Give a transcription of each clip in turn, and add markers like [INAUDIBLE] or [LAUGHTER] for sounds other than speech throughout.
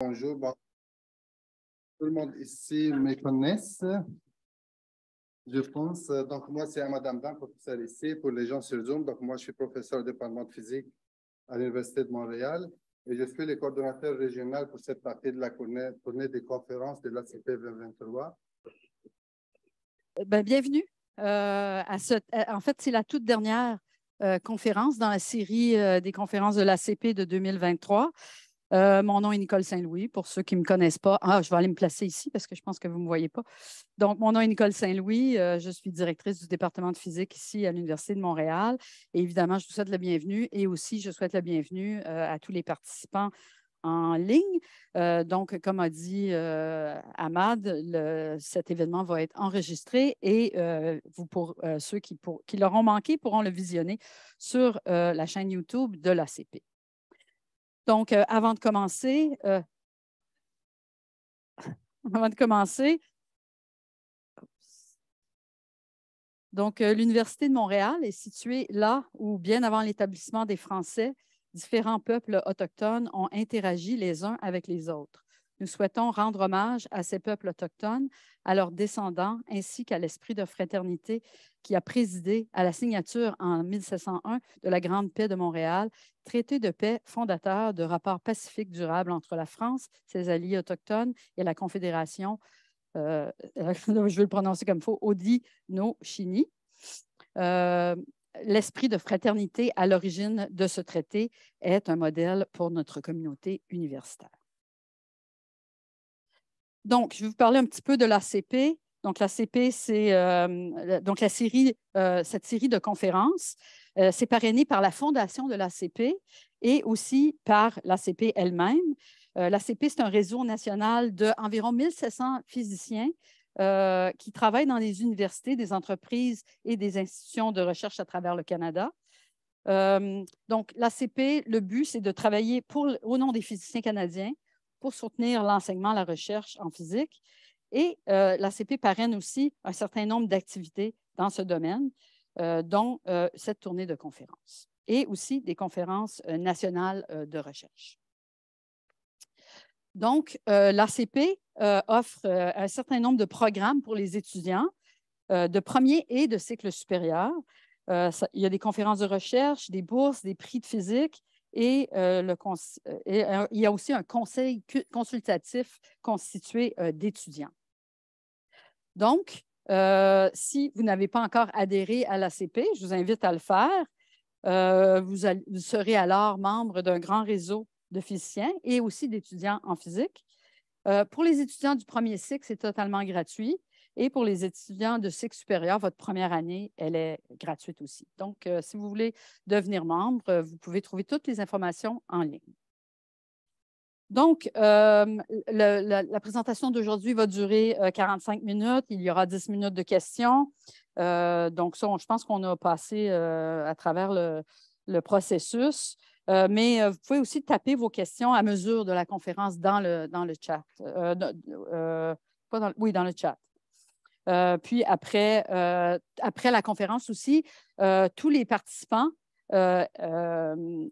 Bonjour, tout le monde ici me connaisse, je pense. Euh, donc, moi, c'est Madame Dan, professeur ici, pour les gens sur Zoom. Donc, moi, je suis professeur département de physique à l'Université de Montréal et je suis le coordonnateur régional pour cette partie de la tournée des conférences de l'ACP 2023. Ben, bienvenue euh, à ce. Euh, en fait, c'est la toute dernière conférence dans la série des conférences de l'ACP de 2023. Euh, mon nom est Nicole Saint-Louis. Pour ceux qui ne me connaissent pas, ah, je vais aller me placer ici parce que je pense que vous ne me voyez pas. Donc, mon nom est Nicole Saint-Louis. Euh, je suis directrice du département de physique ici à l'Université de Montréal. Et évidemment, je vous souhaite la bienvenue et aussi je souhaite la bienvenue euh, à tous les participants en ligne. donc, comme a dit Ahmad, cet événement va être enregistré et vous pour, ceux qui, qui l'auront manqué pourront le visionner sur la chaîne YouTube de l'ACP. Donc, euh, avant de commencer, euh, [LAUGHS] avant de commencer, donc euh, l'Université de Montréal est située là où, bien avant l'établissement des Français, différents peuples autochtones ont interagi les uns avec les autres. Nous souhaitons rendre hommage à ces peuples autochtones, à leurs descendants, ainsi qu'à l'esprit de fraternité qui a présidé à la signature en 1701 de la Grande Paix de Montréal, traité de paix fondateur de rapports pacifiques durables entre la France, ses alliés autochtones et la Confédération, euh, [LAUGHS] je vais le prononcer comme faux, faut, euh, l'esprit de fraternité à l'origine de ce traité est un modèle pour notre communauté universitaire. Donc, je vais vous parler un petit peu de l'ACP. Donc, l'ACP, c'est euh, donc la série, euh, cette série de conférences. Euh, c'est parrainé par la fondation de l'ACP et aussi par l'ACP elle-même. Euh, L'ACP, c'est un réseau national d'environ environ 1700 physiciens qui travaillent dans les universités, des entreprises et des institutions de recherche à travers le Canada. donc, l'ACP, le but, c'est de travailler pour, au nom des physiciens canadiens pour soutenir l'enseignement, la recherche en physique. Et euh, l'ACP parraine aussi un certain nombre d'activités dans ce domaine, euh, dont euh, cette tournée de conférences et aussi des conférences nationales de recherche. Donc, l'ACP offre un certain nombre de programmes pour les étudiants de premier et de cycle supérieur. il y a des conférences de recherche, des bourses, des prix de physique, et, euh, euh, euh, il y a aussi un conseil consultatif constitué d'étudiants. Donc, si vous n'avez pas encore adhéré à l'ACP, je vous invite à le faire. vous, serez alors membre d'un grand réseau de physiciens et aussi d'étudiants en physique. pour les étudiants du premier cycle, c'est totalement gratuit. Et pour les étudiants de cycle supérieur, votre première année, elle est gratuite aussi. Donc, euh, si vous voulez devenir membre, euh, vous pouvez trouver toutes les informations en ligne. Donc, euh, la, présentation d'aujourd'hui va durer 45 minutes. Il y aura 10 minutes de questions. donc, je pense qu'on a passé à travers le, processus. mais vous pouvez aussi taper vos questions à mesure de la conférence dans le, dans le chat. oui, dans le chat. Euh, puis après, euh, après la conférence aussi, euh, tous les participants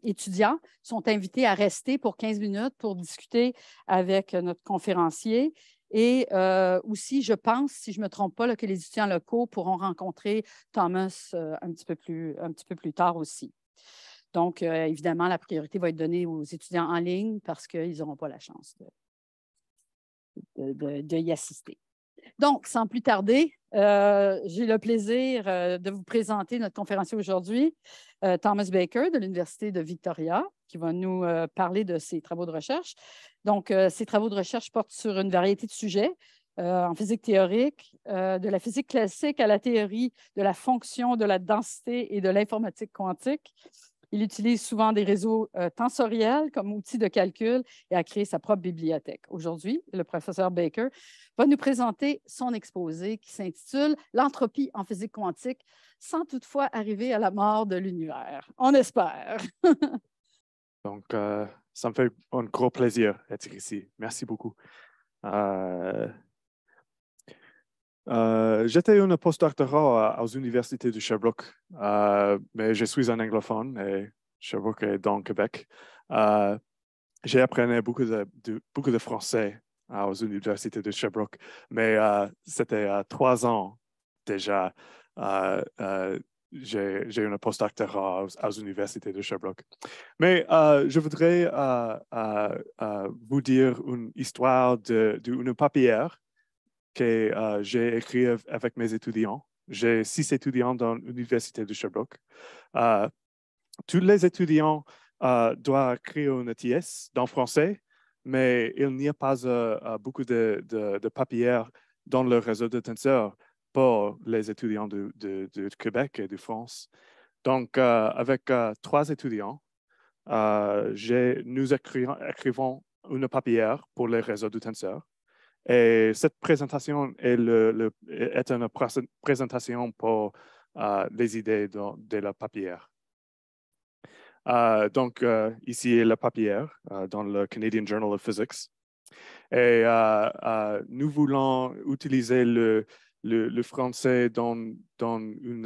étudiants sont invités à rester pour 15 minutes pour discuter avec notre conférencier. Et aussi, je pense, si je ne me trompe pas, que les étudiants locaux pourront rencontrer Thomas un, petit peu plus, un petit peu plus tard aussi. Donc, évidemment, la priorité va être donnée aux étudiants en ligne parce qu'ils n'auront pas la chance de, y assister. Donc, sans plus tarder, euh, j'ai le plaisir euh, de vous présenter notre conférencier aujourd'hui, euh, Thomas Baker de l'Université de Victoria, qui va nous parler de ses travaux de recherche. Donc, ses travaux de recherche portent sur une variété de sujets, en physique théorique, de la physique classique à la théorie de la fonction, de la densité et de l'informatique quantique. Il utilise souvent des réseaux euh, tensoriels comme outil de calcul et a créé sa propre bibliothèque. Aujourd'hui, le professeur Baker va nous présenter son exposé qui s'intitule L'entropie en physique quantique, sans toutefois arriver à la mort de l'univers. On espère. [LAUGHS] Donc, euh, ça me fait un gros plaisir d'être ici. Merci beaucoup. Euh, euh, j'étais un postdoctorat aux universités de Sherbrooke, euh, mais je suis un anglophone et Sherbrooke est dans le Québec. Euh, j'ai appris beaucoup de, beaucoup de français aux universités de Sherbrooke, mais c'était trois ans déjà. J'ai un postdoctorat aux, universités de Sherbrooke. Mais je voudrais vous dire une histoire d'une de, de une papière que euh, j'ai écrit avec mes étudiants. J'ai six étudiants dans l'Université de Sherbrooke. Euh, tous les étudiants euh, doivent écrire une TS dans français, mais il n'y a pas beaucoup de, de, papiers dans le réseau de tenseurs pour les étudiants du Québec et de France. Donc, avec trois étudiants, nous écrivons, une papière pour le réseau de tenseurs. Et cette présentation est, le, une présentation pour euh, les idées de, la papière. Euh, donc, euh, ici est la papière dans le Canadian Journal of Physics. Et nous voulons utiliser le, français dans, une,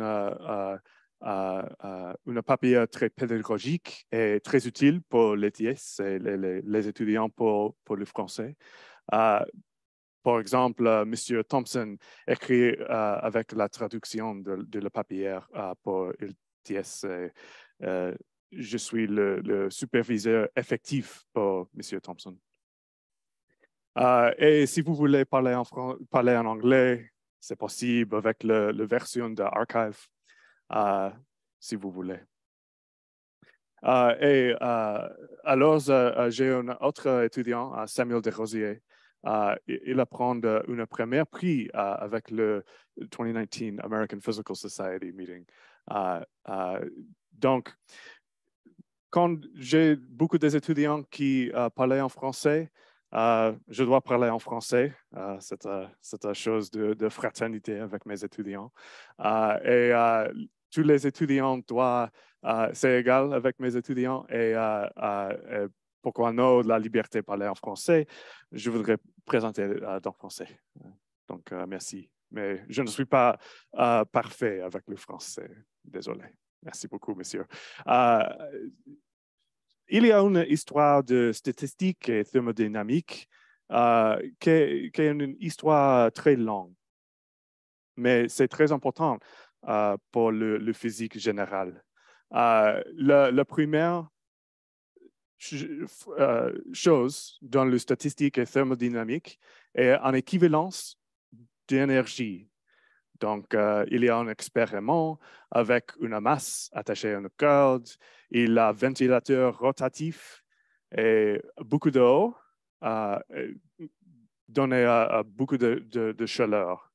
une, très pédagogique et très utile pour les et les, étudiants pour, le français. Par exemple, euh, Monsieur M. Thompson écrit euh, avec la traduction de, la le papier euh, pour LTS. je suis le, superviseur effectif pour M. Thompson. et si vous voulez parler en, anglais, c'est possible avec la version de Archive, si vous voulez. et alors, j'ai un autre étudiant, Samuel Desrosiers, il apprend euh, une première prix avec le 2019 American Physical Society meeting. donc, quand j'ai beaucoup d'étudiants qui euh, parlent en français, euh, je dois parler en français. C'est une chose de, fraternité avec mes étudiants. et tous les étudiants doivent, c'est égal avec mes étudiants et pourquoi non, la liberté de parler en français, je voudrais présenter euh, en français. Donc, euh, merci. Mais je ne suis pas euh, parfait avec le français. Désolé. Merci beaucoup, monsieur. Euh, il y a une histoire de statistique et thermodynamique qui est, une histoire très longue, mais c'est très important pour le, physique général. la, la première euh, chose dans les statistiques et thermodynamique est en équivalence d'énergie. Donc, euh, il y a un expériment avec une masse attachée à une corde, il a un ventilateur rotatif et beaucoup d'eau euh, donné à, beaucoup de, chaleur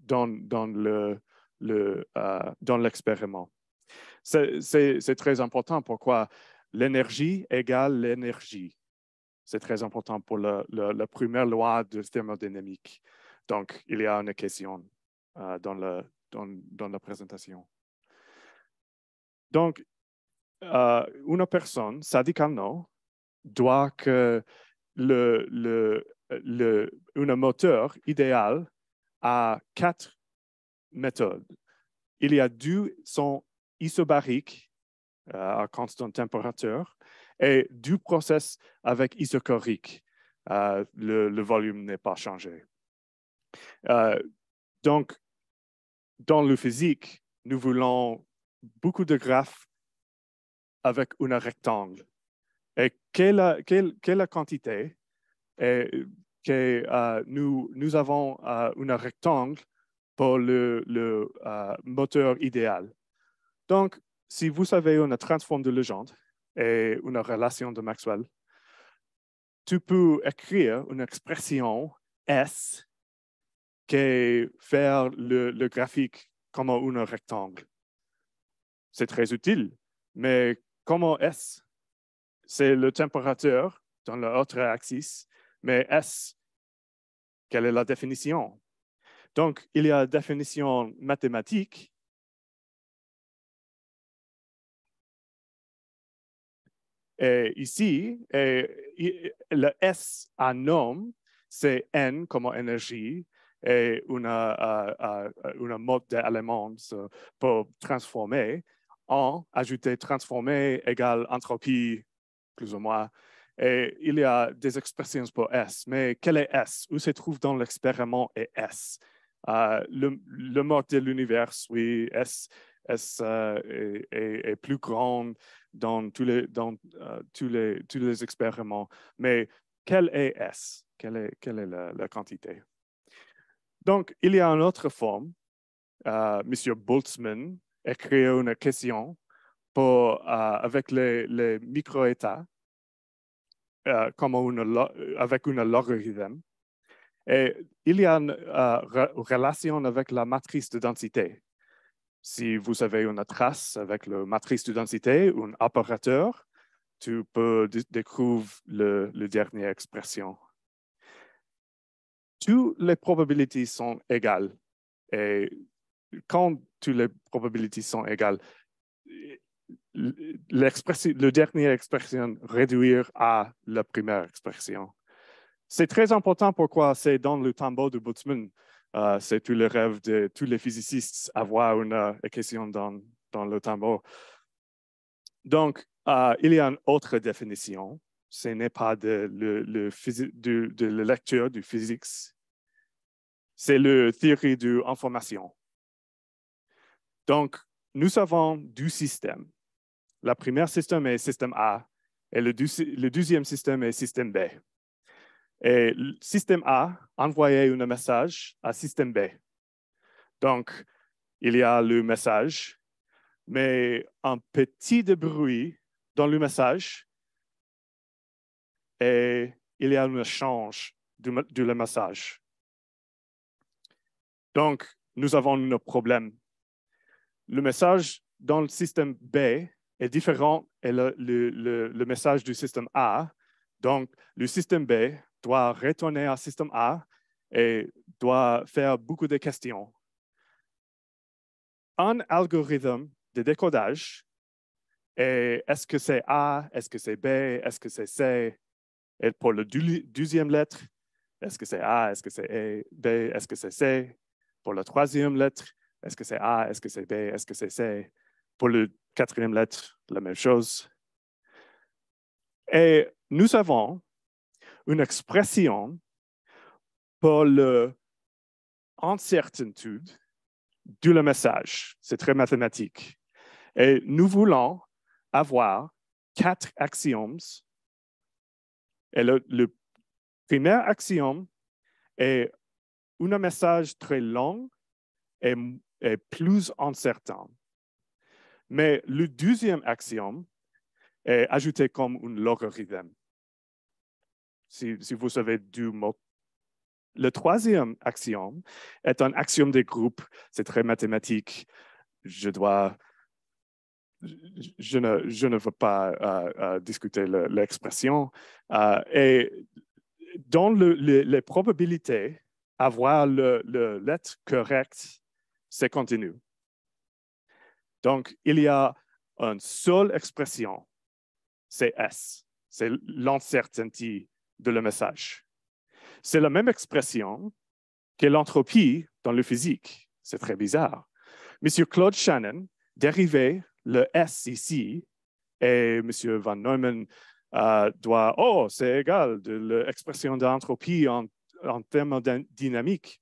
dans le, euh, dans l'expériment. C'est très important pourquoi l'énergie égale l'énergie. C'est très important pour la, première loi de thermodynamique. Donc, il y a une question euh, dans, la, dans, la présentation. Donc, euh, une personne, Sadiq doit que le, le, moteur idéal a quatre méthodes. Il y a deux sont isobariques à euh, constante température et du process avec isochorique. Euh, le, volume n'est pas changé. Euh, donc, dans le physique, nous voulons beaucoup de graphes avec un rectangle. Et quelle, quelle, quelle quantité et que nous, nous, avons un rectangle pour le, le moteur idéal. Donc, si vous savez une transforme de légende et une relation de Maxwell, tu peux écrire une expression S qui fait le, graphique comme un rectangle. C'est très utile, mais comment S C'est le température dans l'autre axis, mais S, quelle est la définition Donc, il y a une définition mathématique Et euh, ici, euh, le S en homme, c'est N comme énergie et euh, une, mode d'éléments pour transformer en ajouter transformer égale entropie, plus ou moins. Et il y a des expressions pour S, mais quel est S? Où se trouve dans l'expériment est S? le, mode de l'univers, oui, S, est, est, plus grand dans tous les, dans, euh, les, les expériments. Mais quelle est S? Quelle est, quelle est la, quantité? Donc, il y a une autre forme. Euh, Monsieur Boltzmann a créé une question pour, euh, avec les, micro-états, comme avec une logarithme. Et il y a une relation avec la matrice de densité. Si vous avez une trace avec la matrice d'identité ou un opérateur, tu peux découvrir le, dernier dernière expression. Toutes les probabilités sont égales. Et quand toutes les probabilités sont égales, le dernier expression réduire à la première expression. C'est très important pourquoi c'est dans le tambour de Boltzmann. Euh, c'est tout le rêve de tous les physiciens avoir une question euh, dans, le tambour. Donc, euh, il y a une autre définition. Ce n'est pas de, le, de la lecture du physique, c'est la théorie de l'information. Donc, nous avons deux systèmes. Le premier système est système A et le deuxième système est système B. Et le système A envoyait un message à système B. Donc, il y a le message, mais un petit bruit dans le message et il y a un échange du, le message. Donc, nous avons nos problèmes. Le message dans le système B est différent et le message du système A. Donc, le système B doit retourner à système A et doit faire beaucoup de questions. Un algorithme de décodage est est-ce que c'est A, est-ce que c'est B, est-ce que c'est C, et pour la deuxième lettre, est-ce que c'est A, est-ce que c'est B, est-ce que c'est C, pour la troisième lettre, est-ce que c'est A, est-ce que c'est B, est-ce que c'est C, pour la quatrième lettre, la même chose. Et nous savons une expression pour l'incertitude du message. C'est très mathématique. Et nous voulons avoir quatre axiomes. Et le, premier axiome est un message très long et, et plus incertain. Mais le deuxième axiome est ajouté comme un logarithme si, vous savez du mot. Le troisième axiome est un axiome des groupes. C'est très mathématique. Je dois je ne, veux pas euh, euh discuter l'expression. Euh, et dans les probabilités, avoir le, lettre correct, c'est continu. Donc, il y a une seule expression, c'est S, c'est l'uncertainty de le message. C'est la même expression que l'entropie dans le physique. C'est très bizarre. Monsieur Claude Shannon dérivait le S ici et Monsieur Van Neumann euh, doit, oh, c'est égal de l'expression d'entropie en, en termes dynamiques.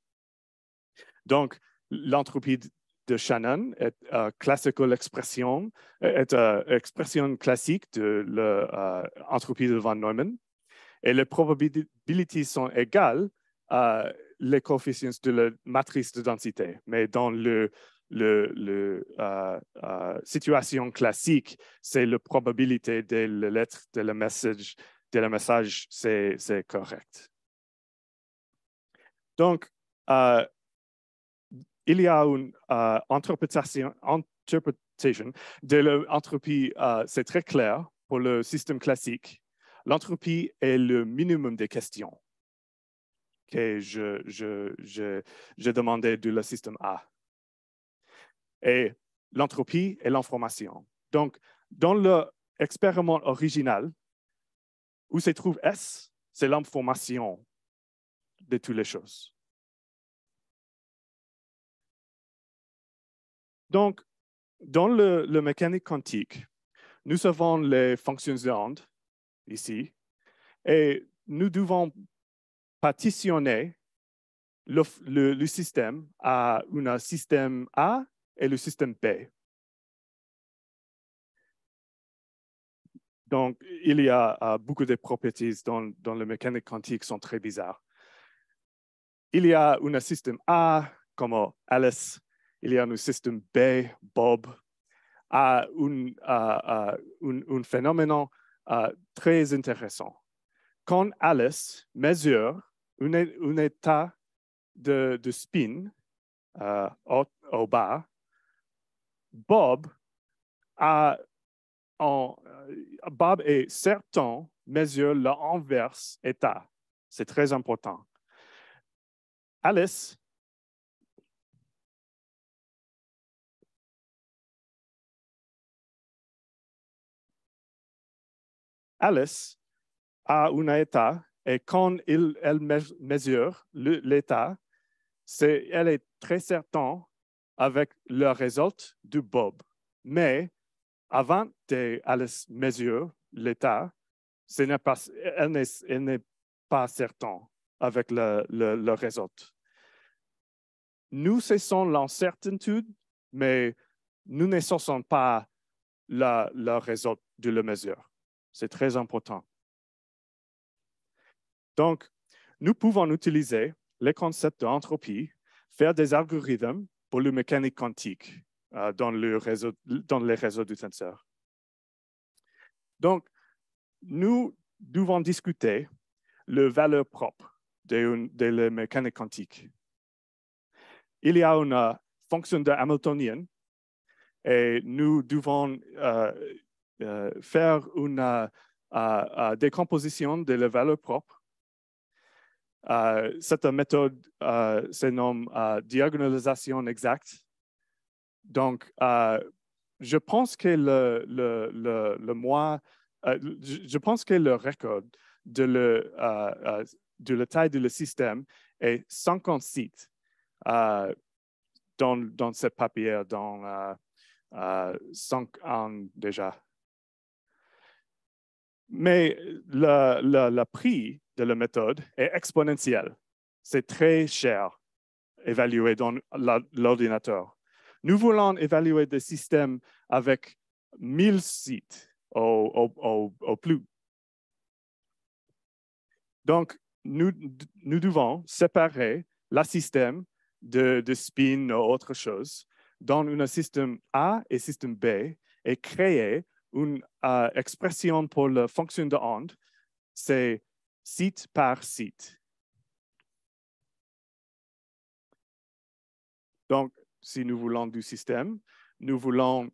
Donc, l'entropie de Shannon est a euh, classical expression, est une euh, expression classique de l'entropie de Van Neumann et les probabilités sont égales à les coefficients de la matrice de densité. Mais dans le, euh, euh, situation classique, c'est la probabilité de la lettre de la message, de le message c'est correct. Donc, euh, il y a une interprétation de l'entropie, c'est très clair pour le système classique L'entropie est le minimum des questions que je, je, je, de le système A. Et l'entropie est l'information. Donc, dans l'expériment original, où se trouve S, c'est l'information de toutes les choses. Donc, dans le, mécanique quantique, nous avons les fonctions de ici, et nous devons partitionner le, système à un système A et le système B. Donc, il y a euh, beaucoup de propriétés dans, dans la mécanique quantique sont très bizarres. Il y a un système A comme Alice, il y a un système B, Bob, à un, un, phénomène euh, très intéressant. Quand Alice mesure un, état de, spin euh, au, bas, Bob, a, euh, Bob est certain mesure l'inverse état. C'est très important. Alice Alice a un état et quand elle mesure l'état, elle est très certaine avec le résultat du Bob. Mais avant Alice mesure l'état, elle n'est pas certaine avec le, résultat. Nous cessons l'incertitude, mais nous ne cessons pas le, le résultat de la mesure. C'est très important. Donc, nous pouvons utiliser les concepts d'entropie, faire des algorithmes pour le mécanique quantique euh, dans, le dans les réseaux du sensor. Donc, nous devons discuter le valeur propre de, la mécanique quantique. Il y a une euh, fonction de Hamiltonienne et nous devons euh, euh, faire une euh, euh, décomposition de la valeur propre. cette méthode se nomme diagonalisation exacte. Donc, je pense que le, mois, je pense que le record de, le, de la taille du système est 56 euh, dans, dans ce papier, dans euh, 5 ans déjà. Mais le, prix de la méthode est exponentiel. C'est très cher évaluer dans l'ordinateur. Nous voulons évaluer des systèmes avec 1000 sites au, plus. Donc, nous, devons séparer le système de, de spin ou autre chose dans un système A et système B et créer une euh, expression pour la fonction de onde, c'est site par site. Donc, si nous voulons du système, nous voulons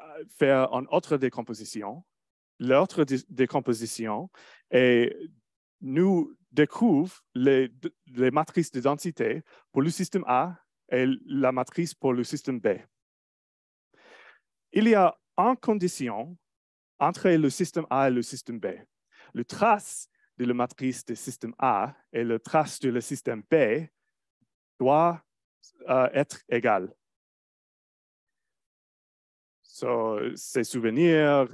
euh, faire une autre décomposition. L'autre décomposition et nous découvrons les, les matrices de densité pour le système A et la matrice pour le système B. Il y a condition entre le système A et le système B. Le trace de la matrice du système A et le trace du système B doit euh, être égal. So, ces souvenirs,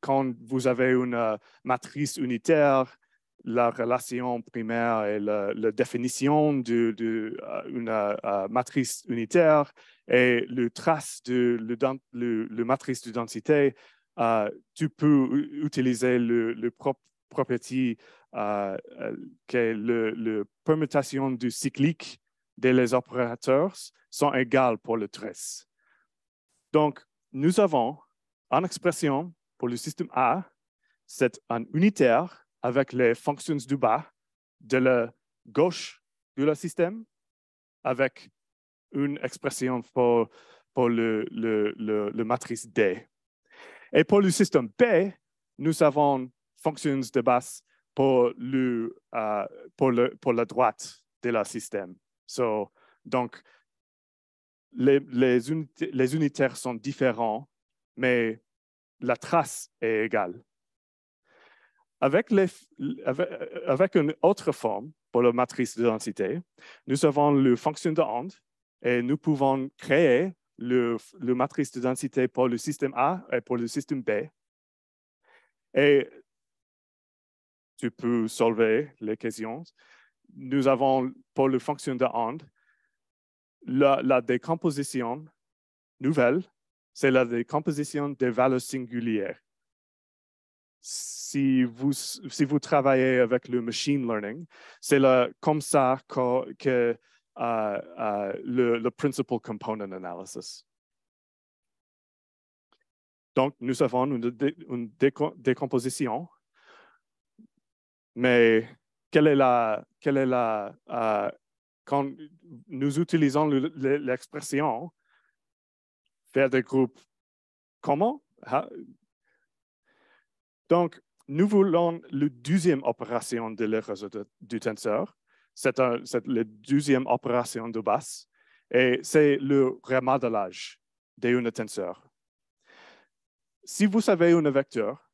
quand vous avez une euh, matrice unitaire la relation primaire et la, définition d'une de, euh, une euh, euh, matrice unitaire et le trace de le, matrice de densité, tu peux utiliser le, propre que la permutation du cyclique des opérateurs sont égales pour le trace. Donc, nous avons en expression pour le système A, c'est un unitaire avec les fonctions du bas de la gauche de système, avec une expression pour, pour le, le, le, matrice D. Et pour le système P, nous avons fonctions de base euh, pour, le, pour la droite de la système. So, donc, les, les, unités, les unitaires sont différents, mais la trace est égale. Avec, les, avec, une autre forme pour la matrice d'identité, nous avons le fonction de Hand, et nous pouvons créer le, le matrice d'identité pour le système A et pour le système B. Et tu peux solver les questions. Nous avons pour le fonction de Hand, la décomposition nouvelle, c'est la décomposition des valeurs singulières si vous, si vous travaillez avec le machine learning, c'est comme ça que, que euh, euh, le, le, principal component analysis. Donc, nous avons une, une décomposition, mais quelle est la, quelle est la euh, quand nous utilisons l'expression faire des groupes, comment donc, nous voulons la deuxième opération de le du tenseur. C'est la deuxième opération de base et c'est le remodelage d'un tenseur. Si vous avez un vecteur,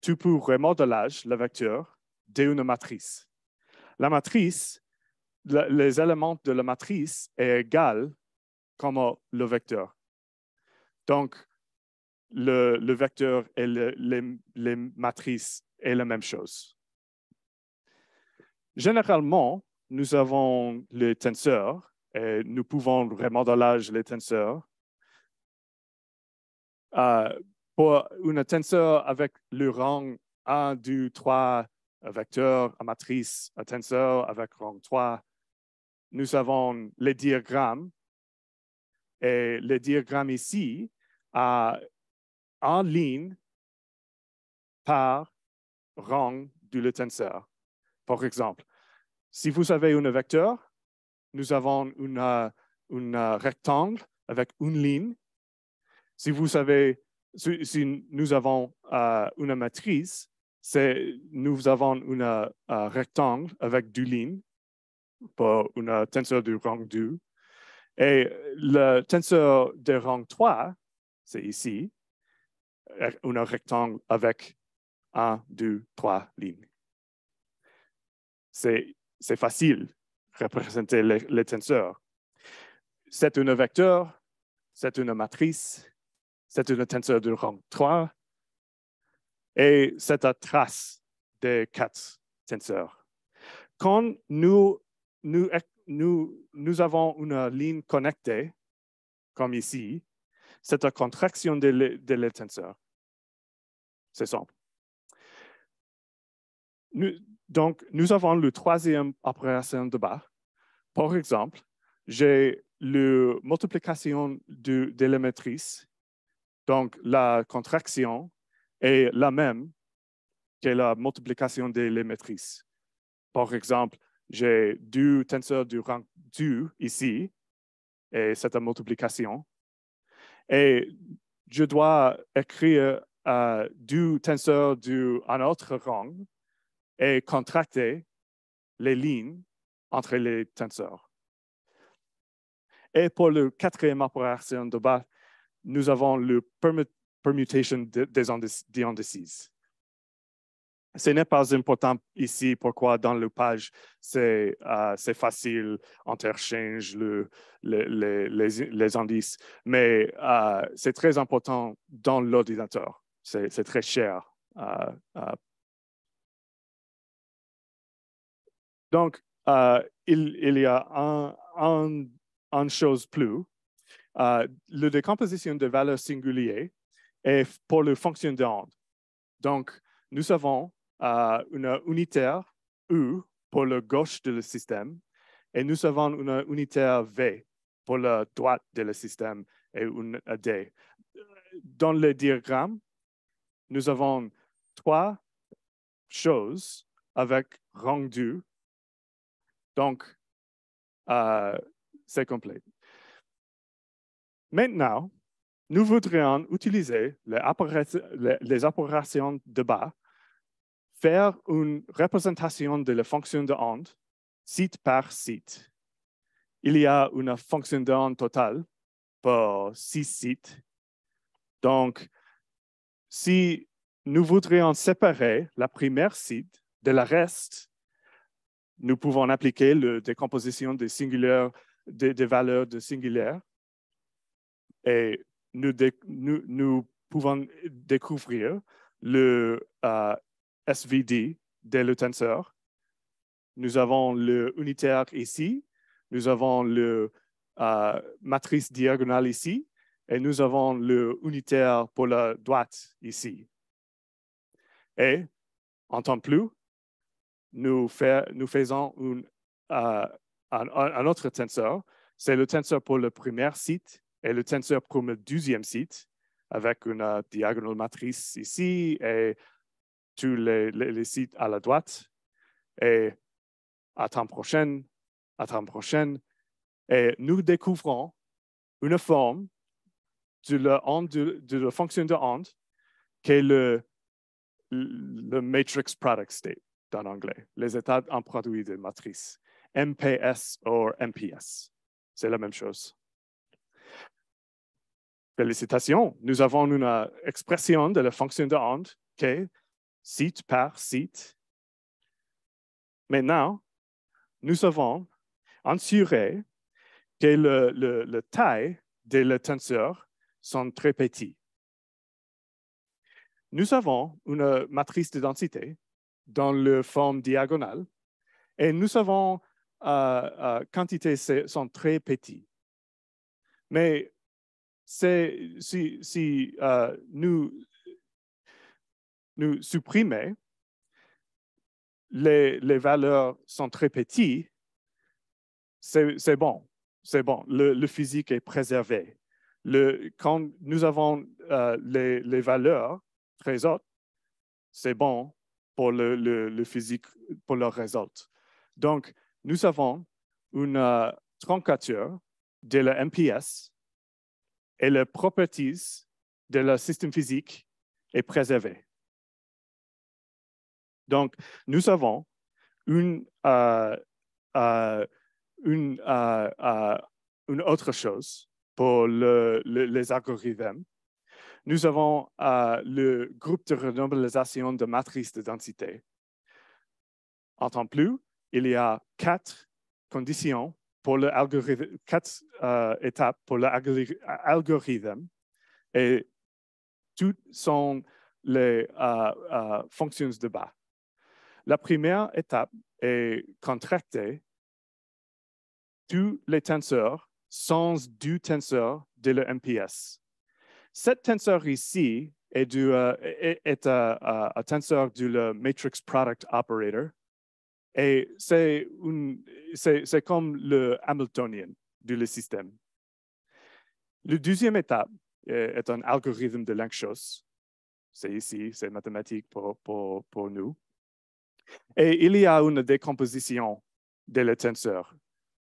tu peux remodelage le vecteur d'une matrice. La matrice, les éléments de la matrice est égaux comme le vecteur. Donc, le, vecteur et les, matrices est la même chose. Généralement, nous avons les tenseurs et nous pouvons remodeler les tenseurs. Euh, pour un tenseur avec le rang 1, 2, 3, un vecteur, une matrice, un tenseur avec rang 3, nous avons les diagrammes. Et les diagrammes ici, euh, en ligne par rang du tenseur. Par exemple, si vous avez un vecteur, nous avons un euh, euh, rectangle avec une ligne. Si vous savez, si, nous avons euh, une matrice, c'est nous avons un rectangle avec deux lignes pour un tenseur de rang 2. Et le tenseur de rang 3, c'est ici, euh, un rectangle avec un, deux, trois lignes. C'est facile de représenter les, tenseurs. C'est un vecteur, c'est une matrice, c'est un tenseur de rang 3 et c'est la trace des quatre tenseurs. Quand nous, nous, nous, nous avons une ligne connectée, comme ici, c'est la contraction des le, C'est simple. donc, nous avons le troisième opération de bas Par exemple, j'ai la multiplication de, de, la Donc, la contraction est la même que la multiplication des la Par exemple, j'ai deux tenseurs du rang 2 ici, et c'est la multiplication. Et je dois écrire euh, du tenseur d'un autre rang et contracter les lignes entre les tenseurs. Et pour le quatrième opération de bas, nous avons le permutation des indices ce n'est pas important ici pourquoi dans le page, c'est euh, facile, interchange les, les, indices, mais euh, c'est très important dans l'ordinateur. C'est très cher. Euh, Donc, il, il, y a un, une chose plus. le décomposition de valeurs singulières est pour le fonction de Donc, nous savons une unitaire U pour le gauche de le système et nous avons une unitaire V pour la droite de le système et une D. Dans le diagramme, nous avons trois choses avec rendu. Donc, euh, c'est complet. Maintenant, nous voudrions utiliser les, les opérations de bas faire une représentation de la fonction de onde site par site. Il y a une fonction de onde totale pour six sites. Donc, si nous voudrions séparer la première site de la reste, nous pouvons appliquer la décomposition des, singulaires, des, valeurs de singulaires et nous, pouvons découvrir le euh, SVD dès le tenseur. Nous avons le unitaire ici, nous avons le euh, matrice diagonale ici, et nous avons le unitaire pour la droite ici. Et, en temps plus, nous, nous faisons euh, un, autre tenseur. C'est le tenseur pour le premier site et le tenseur pour le deuxième site, avec une euh, diagonale matrice ici et tous les, sites à la droite. Et à temps prochain, à temps prochain, et nous découvrons une forme de la, de, fonction de onde qui est le, le matrix product state dans anglais, les états en produit de matrice, MPS ou MPS. C'est la même chose. Félicitations, nous avons une euh, expression de la fonction de onde qui est site par site. Maintenant, nous avons assuré que le, taille des tenseurs sont très petits. Nous avons une matrice de densité dans le forme diagonale et nous avons euh, euh, quantités sont très petits. Mais si, si euh, nous nous supprimer, les, valeurs sont très petites, c'est bon, c'est bon, le, physique est préservé. Le, quand nous avons euh, les, valeurs très hautes, c'est bon pour le, physique, pour le résultat. Donc, nous avons une euh, troncature de la MPS et les properties de le système physique est préservé. Donc, nous avons une, euh, euh, euh, autre chose pour les algorithmes. Nous avons le groupe de renormalisation de matrices de densité. En tant plus, il y a quatre conditions pour l'algorithme, quatre étapes pour l'algorithme et toutes sont les fonctions de base. La première étape est contracter tous les tenseurs sans du tenseur de le MPS. Cet tenseur ici est, euh, euh, euh, un tenseur du matrix product operator et c'est comme le Hamiltonien du le système. La deuxième étape est un algorithme de Lankshaus. C'est ici, c'est mathématique pour nous. Et il y a une décomposition de le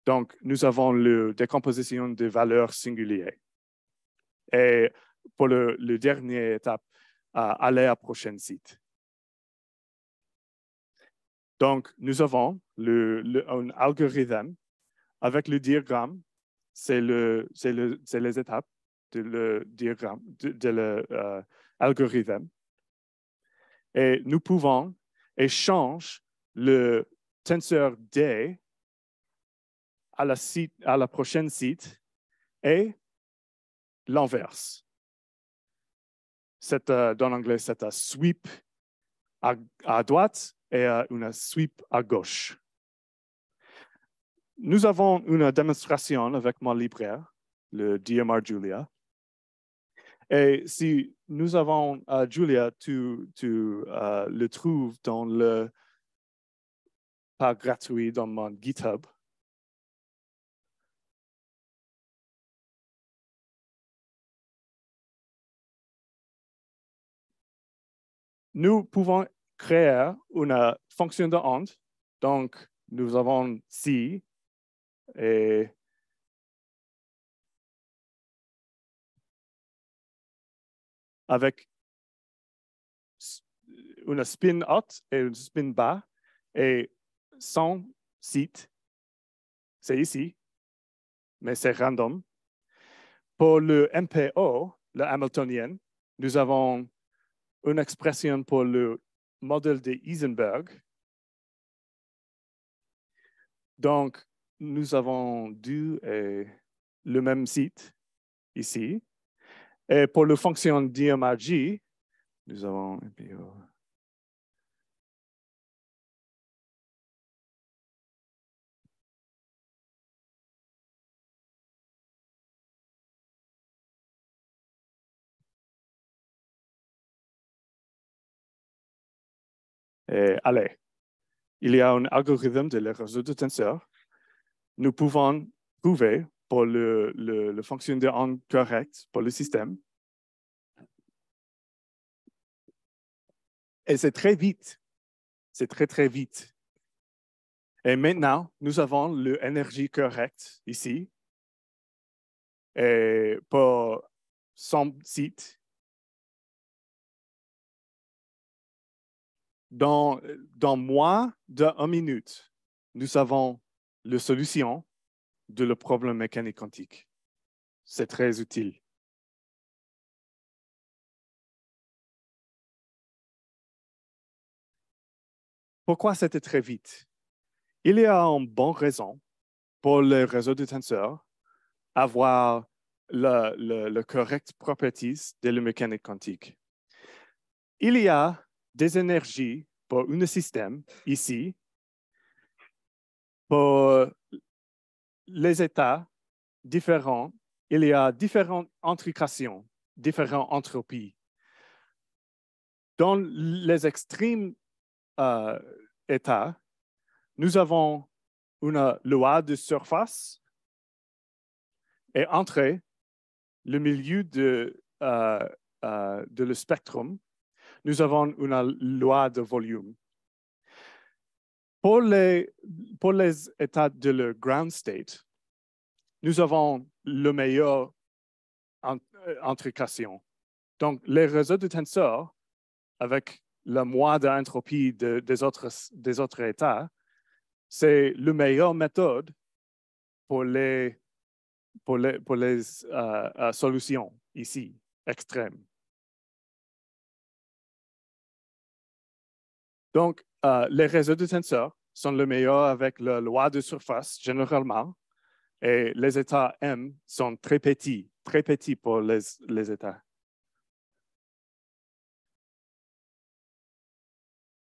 Donc, nous avons la décomposition de valeurs singulières. Et pour le, le dernière étape, aller à prochain prochaine site. Donc, nous avons le, un algorithme avec le diagramme, c'est le, les étapes de le diagramme, de, l'algorithme. Euh, Et nous pouvons et change le tenseur D à la, prochaine site et l'inverse. Euh, dans l'anglais, c'est un sweep à, droite et un euh, une sweep à gauche. Nous avons une démonstration avec mon libraire, le DMR Julia, et si nous avons euh, Julia, tu, euh, le trouves dans le pas gratuit dans mon GitHub. Nous pouvons créer une fonction de honte. Donc, nous avons si et avec une spin haute et une spin bas et sans site, c'est ici, mais c'est random. Pour le MPO, le Hamiltonien, nous avons une expression pour le modèle de Heisenberg. Donc, nous avons deux et le même site ici, et pour le fonction DMRG, nous avons Et allez, il y a un algorithme de la réseau de tenseurs. Nous pouvons prouver pour le, le, fonctionnement correct pour le système. Et c'est très vite. C'est très, très vite. Et maintenant, nous avons l'énergie correcte ici et pour son site. Dans, dans moins d'une minute, nous avons la solution de le problème mécanique quantique. C'est très utile. Pourquoi c'était très vite? Il y a une bonne raison pour le réseau de tenseurs avoir le, le, correct properties de la mécanique quantique. Il y a des énergies pour un système ici, pour les États différents, il y a différentes intrications, différentes entropies. Dans les extrêmes euh, États, nous avons une loi de surface et entre le milieu de, euh, euh, le spectrum, nous avons une loi de volume. Pour les, pour états de le ground state, nous avons le meilleur euh, intrication. Donc, les réseaux de tenseurs, avec la moindre entropie des, autres, des autres états, c'est la meilleure méthode pour les, pour les, euh, euh, solutions ici, extrêmes. Donc, euh, les réseaux de tenseurs sont le meilleurs avec la loi de surface généralement. Et les états M sont très petits, très petits pour les, les états.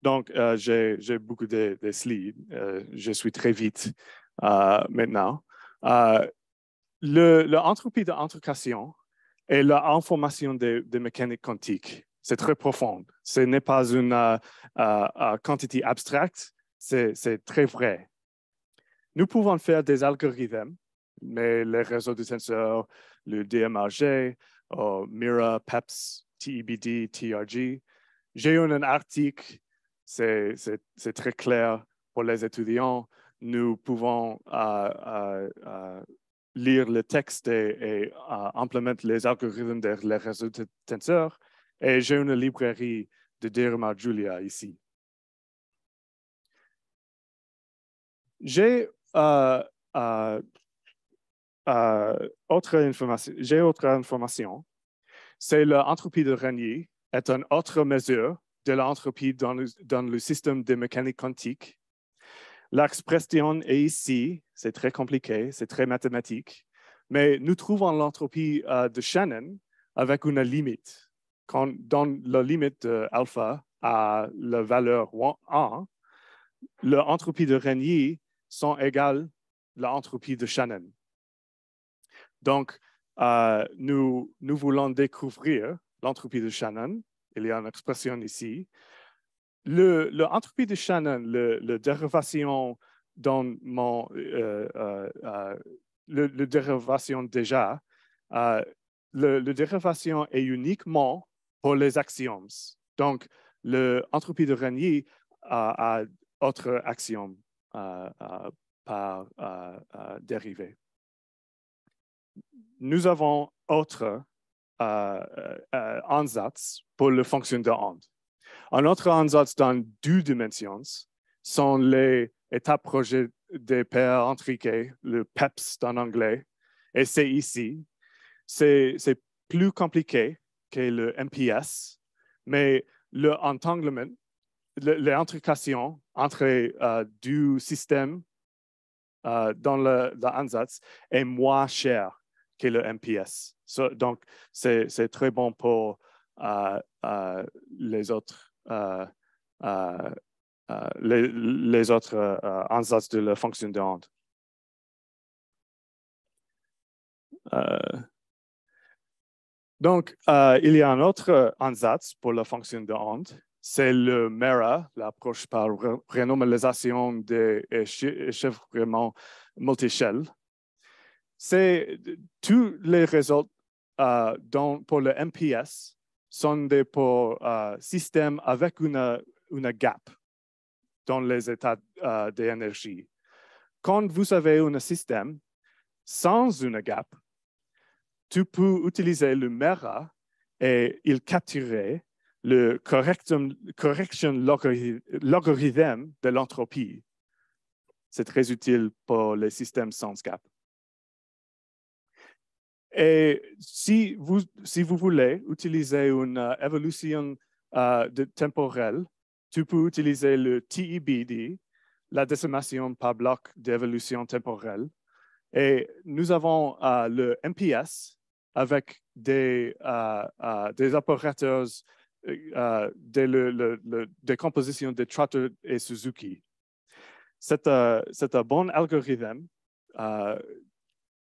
Donc, euh, j'ai beaucoup de, slides. Euh, je suis très vite maintenant. L'entropie de est et l'information des de mécaniques quantiques. C'est très profond. Ce n'est pas une euh, euh, euh, quantité abstraite, c'est très vrai. Nous pouvons faire des algorithmes, mais les réseaux de tenseurs, le DMRG, MIRA, PEPS, TEBD, TRG. E J'ai eu un article, c'est très clair pour les étudiants. Nous pouvons lire le texte et, implémenter les algorithmes des réseaux de tenseurs et j'ai une librairie de Derma Julia ici. Euh, euh, euh, j'ai autre information. C'est l'entropie de Renier est une autre mesure de l'entropie dans, le, système de mécanique quantique. L'expression est ici, c'est très compliqué, c'est très mathématique, mais nous trouvons l'entropie de Shannon avec une limite quand dans la limite de euh, alpha à la valeur 1, l'entropie de Rényi sont égales à l'entropie de Shannon. Donc, euh, nous, voulons découvrir l'entropie de Shannon. Il y a une expression ici. L'entropie de Shannon, le, dérivation le, déjà, le, dérivation est uniquement pour les axiomes. Donc, l'entropie de renyi a, d'autres autre axiome euh, euh, par euh, dérivée. Nous avons autre ansatz pour le fonction de onde. Un autre ansatz dans deux dimensions sont les étapes projet des paires intriquées, le PEPS en anglais, et c'est ici. C'est plus compliqué qu'est le MPS, mais le entanglement, l'intrication entre euh, du système euh, dans le, est moins cher que le MPS. donc, c'est très bon pour euh, les autres, les, autres ansatz de la fonction de onde. Donc, euh, il y a un autre euh, ansatz pour la fonction de onde, c'est le MERA, l'approche par renormalisation des multi multichelles. C'est tous les résultats euh, pour le MPS sont des pour systèmes avec une, une gap dans les états d'énergie. Quand vous avez un système sans une gap, tu peux utiliser le MERA et il capturait le correction logarithme de l'entropie. C'est très utile pour les systèmes sans Et si vous, voulez utiliser une euh, évolution euh, temporelle, tu peux utiliser le TEBD, la décimation par bloc d'évolution temporelle. Et nous avons euh, le MPS, avec des, euh, euh, des apparateurs, euh, des, le, de Trotter et Suzuki. C'est un bon algorithme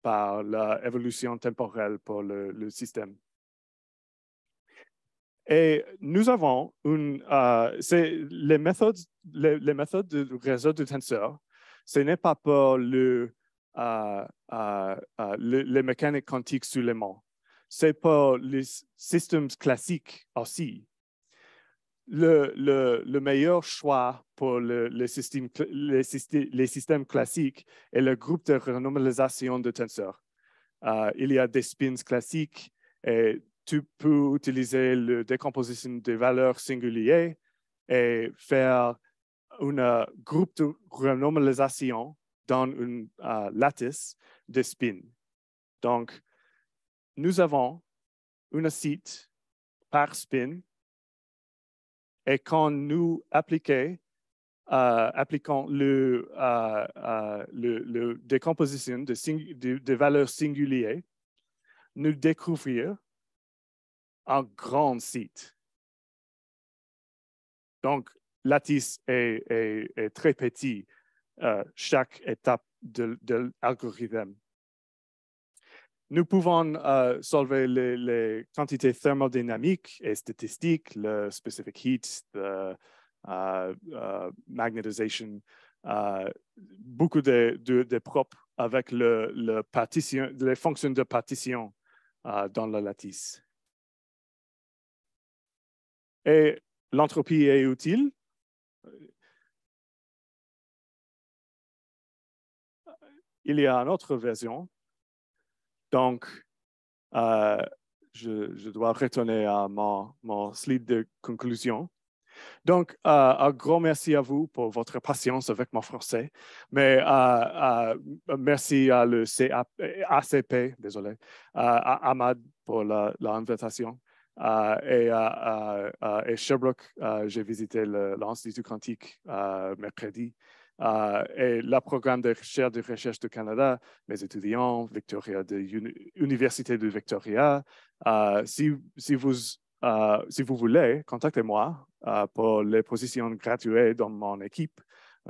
par l'évolution temporelle pour le, système. Et nous avons une, les méthodes, les, méthodes réseau de tensor. ce n'est pas pour le les mécaniques quantiques sur les mots. C'est pour les systèmes classiques aussi. Le, meilleur choix pour les, systèmes, classiques est le groupe de renormalisation de tenseurs. Euh, il y a des spins classiques et tu peux utiliser la décomposition des valeurs singulières et faire un euh, groupe de renormalisation dans une euh, lattice de spin. Donc, nous avons une site par spin et quand nous appliquons, euh, euh, euh le, décomposition de, valeurs singulières, nous découvrons un grand site. Donc, Lattice est, est très petit euh, chaque étape de, l'algorithme. Nous pouvons euh, solver les, quantités thermodynamiques et statistiques, le specific heat, la euh, euh, magnetisation, beaucoup de, de, propres avec le, partition, les fonctions de partition dans le lattice. Et l'entropie est utile il y a une autre version. Donc, euh, je, dois retourner à mon, slide de conclusion. Donc, euh, un grand merci à vous pour votre patience avec mon français, mais euh, merci à le ACP, désolé, à Ahmad pour l'invitation. et à Sherbrooke, j'ai visité l'Institut quantique mercredi euh, et le programme de recherche de recherche du Canada, mes étudiants, Victoria de l'Université de Victoria, euh, si, vous, euh, si vous voulez, contactez-moi pour les positions gratuites dans mon équipe.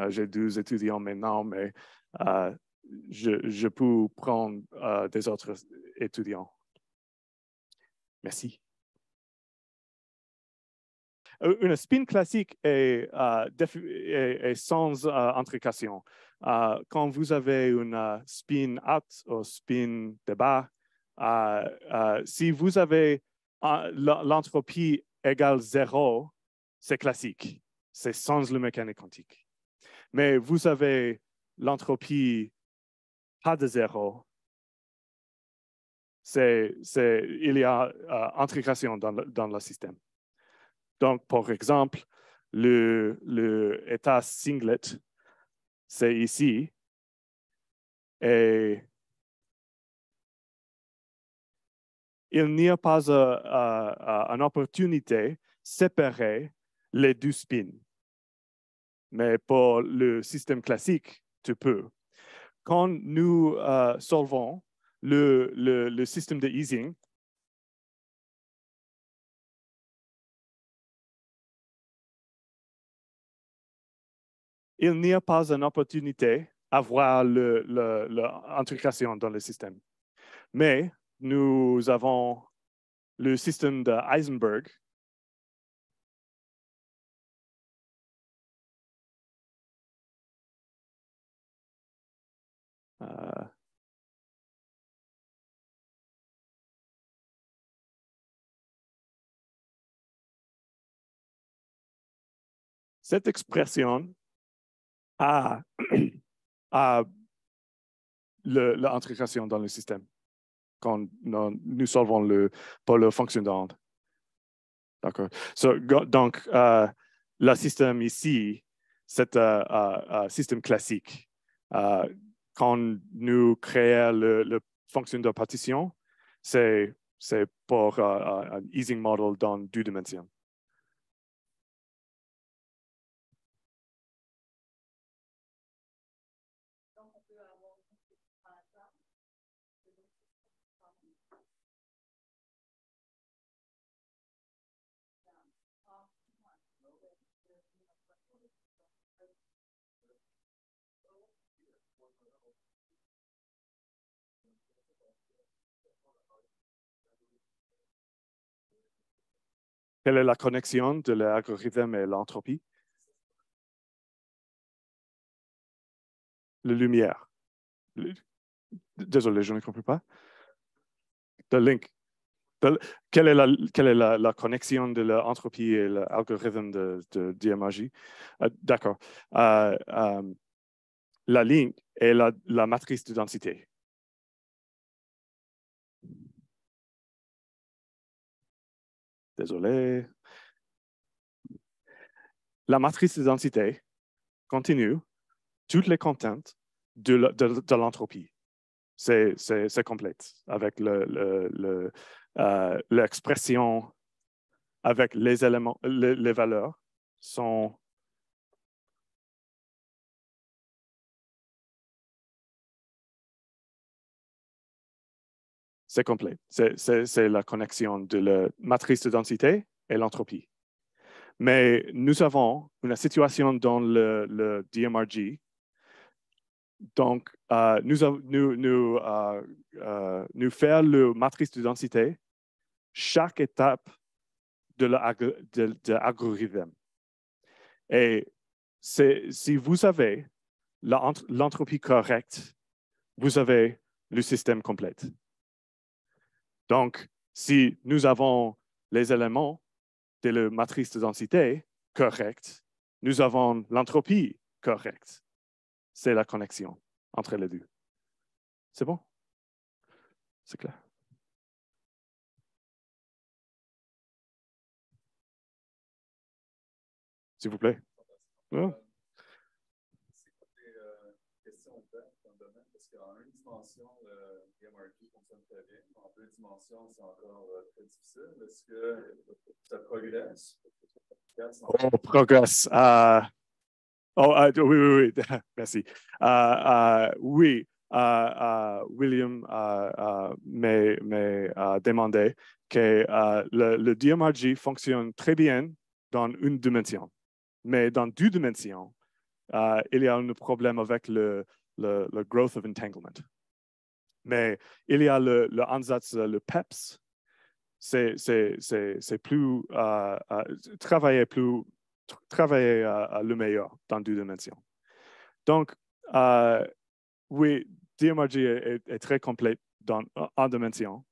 J'ai deux étudiants maintenant, mais je, je, peux prendre des autres étudiants. Merci. Euh, une spin classique est, euh, sans euh, intrication. quand vous avez une spin out ou spin de bas, si vous avez l'entropie égale zéro, c'est classique. C'est sans le mécanique quantique. Mais vous avez l'entropie pas de zéro. C'est, il y a intrication dans le système. Donc, par exemple, le, état singlet, c'est ici. Et il n'y a pas euh, euh, euh, une opportunité de séparer les deux spins. Mais pour le système classique, tu peux. Quand nous solvons le, le système de easing, il n'y a pas une opportunité à voir l'intégration dans le système. Mais nous avons le système de Heisenberg. Euh, cette expression à, [CLEARS THROAT] à l'intégration dans le système quand nous, nous solvons le, pour le fonction d'onde. D'accord. donc, euh, le système ici, c'est un, euh, euh, système classique. quand nous créons le, fonction de partition, c'est pour un easing model dans deux dimensions. Quelle est la connexion de l'algorithme et l'entropie? La lumière. Désolé, je ne comprends pas. Le link. quelle est la, quelle est la, connexion de l'entropie et l'algorithme de, de, euh, D'accord. Euh, euh, la ligne est la matrice de densité. Désolé. La matrice d'identité continue toutes les contraintes de l'entropie. C'est complète avec l'expression le, le, euh, avec les éléments, les valeurs sont C'est complet. C'est la connexion de la matrice de densité et l'entropie. Mais nous avons une situation dans le, DMRG. Donc, euh, nous, nous, euh, euh, nous, faire la matrice de densité chaque étape de l'algorithme. Et si vous avez l'entropie correcte, vous avez le système complet. Donc, si nous avons les éléments de la matrice de densité correcte, nous avons l'entropie correcte. C'est la connexion entre les deux. C'est bon? C'est clair? S'il vous plaît. C'est euh, domaine? Parce qu'en une dimension, euh, le MRP fonctionne très bien. En deux dimensions, c'est encore euh, très difficile. Est-ce que ça progresse? On progresse. Uh, oh, euh, oui, oui, oui. [LAUGHS] Merci. Uh, oui. Uh, uh, William uh, m'a demandé que le, le, DMRG fonctionne très bien dans une dimension, mais dans deux dimensions, il y a un problème avec le, le, le growth of entanglement. Mais il y a le, le euh, le PEPS, c'est plus euh, euh, travailler plus travailler le meilleur dans deux dimensions. Donc, oui, DMRG est, très complet dans, en dimension,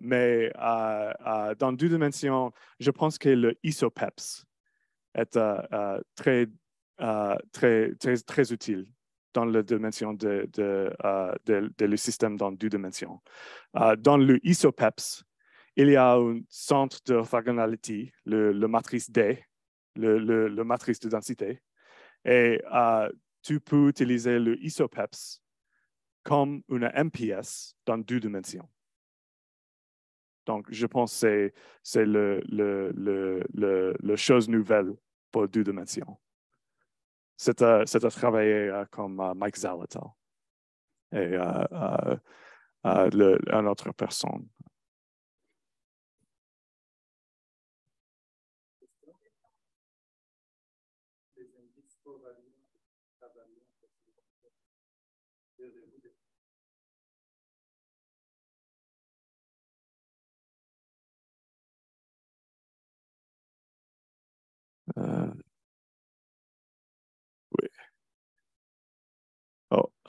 mais dans deux dimensions, je pense que le ISOPEPS e est très, très, très, très utile dans la dimension euh, de, le système dans deux dimensions. Euh, dans le ISOPEPS, il y a un centre de le, matrice D, le, matrice de densité, et euh, tu peux utiliser le ISOPEPS comme une MPS dans deux dimensions. Donc, je pense que c'est la le, le, le, chose nouvelle pour deux dimensions c'est à travailler euh, comme euh, Mike Zalatel et euh, une autre personne.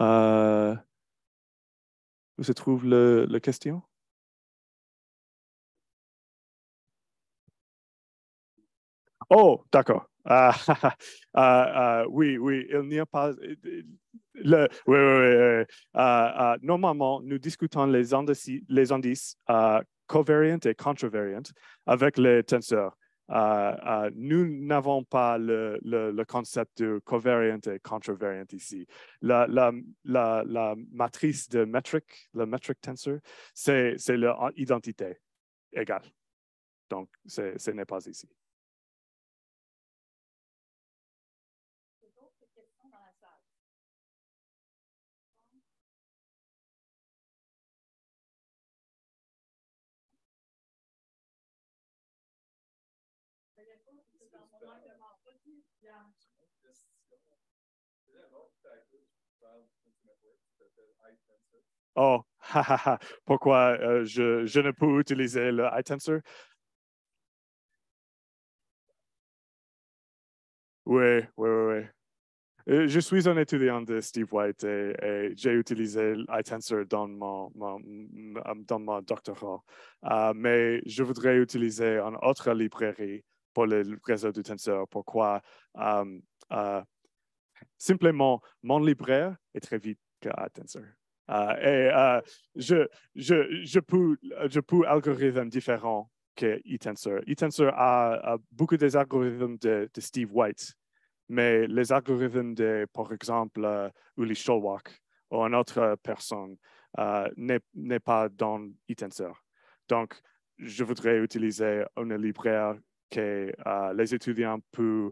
Euh, où se trouve le, le question? Oh, d'accord. Ah, [LAUGHS] ah, ah, ah, oui, oui, il n'y a pas. Euh, le, oui, oui, oui. Ah, normalement, nous discutons les indices, les indices covariant et contravariant avec les tenseurs. Euh, euh, nous n'avons pas le, concept de covariant et contravariant ici. La, la matrice de metric, le metric tensor, c'est l'identité égale. Donc, ce n'est pas ici. Oh, [LAUGHS] pourquoi euh, je, je, ne peux utiliser le iTensor? Oui, oui, oui, euh, Je suis un étudiant de Steve White et, j'ai utilisé iTensor dans mon, dans mon doctorat, euh, mais je voudrais utiliser une autre librairie pour le réseau du tensor. Pourquoi? simplement, mon libraire est très vite God, tensor. Euh, et euh, je, je, peux, je peux algorithmes différents que eTensor. eTensor a, a beaucoup des algorithmes de, Steve White, mais les algorithmes de, par exemple, euh, Uli ou une autre personne n'est pas dans e-tensor. Donc, je voudrais utiliser une libraire que les étudiants peuvent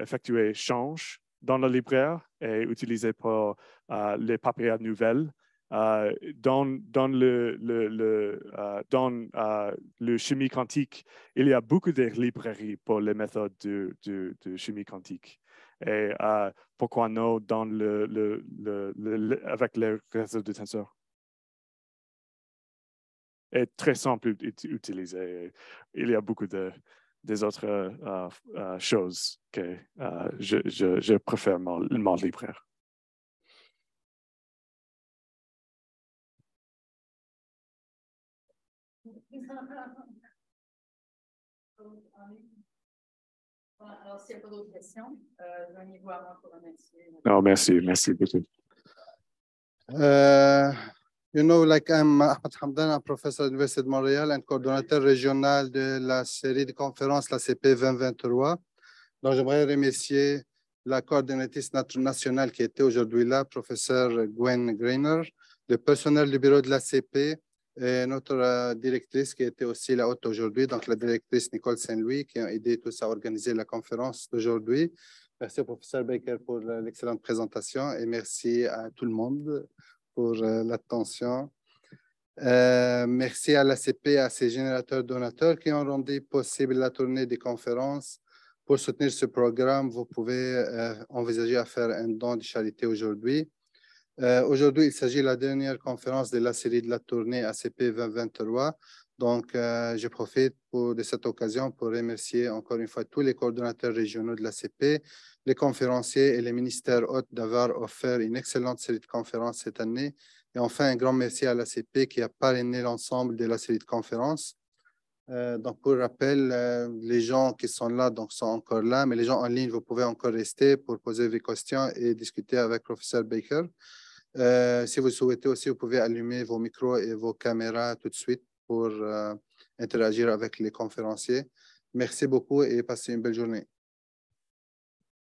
effectuer change dans la libraire est utilisé pour euh, les papiers nouvelles. Euh, dans, dans, le, le, le euh, le chimie quantique, il y a beaucoup de librairies pour les méthodes de, de, chimie quantique. Et pourquoi non dans le, le, avec les réseaux de tenseurs? Est très simple d'utiliser. Il y a beaucoup de, des autres euh, euh, euh, choses que euh, je, je, je, préfère mon, mon, libraire. Alors, s'il n'y a pas d'autres questions, je vais y voir pour remercier. Non, merci, merci beaucoup. Euh... You know, like I'm Hamdan, professeur à l'Université de Montréal et coordonnateur régional de la série de conférences, la CP 2023. Donc, j'aimerais remercier la coordinatrice nationale qui était aujourd'hui là, professeur Gwen Greiner, le personnel du bureau de la CP, et notre euh, directrice qui était aussi là haute aujourd'hui, donc la directrice Nicole Saint-Louis, qui a aidé tous à organiser la conférence d'aujourd'hui. Merci au professeur Baker pour euh, l'excellente présentation et merci à tout le monde euh, l'attention. Euh, merci à l'ACP et à ses générateurs donateurs qui ont rendu possible la tournée des conférences. Pour soutenir ce programme, vous pouvez euh, envisager à faire un don de charité aujourd'hui. aujourd'hui, il s'agit de la dernière conférence de la série de la tournée ACP 2023 donc, euh, je profite pour, de cette occasion pour remercier encore une fois tous les coordonnateurs régionaux de l'ACP, les conférenciers et les ministères hôtes d'avoir offert une excellente série de conférences cette année. Et enfin, un grand merci à l'ACP qui a parrainé l'ensemble de la série de conférences. Euh, donc, pour rappel, euh, les gens qui sont là donc, sont encore là, mais les gens en ligne, vous pouvez encore rester pour poser vos questions et discuter avec professeur Baker. si vous souhaitez aussi, vous pouvez allumer vos micros et vos caméras tout de suite pour euh, interagir avec les conférenciers. Merci beaucoup et passez une belle journée.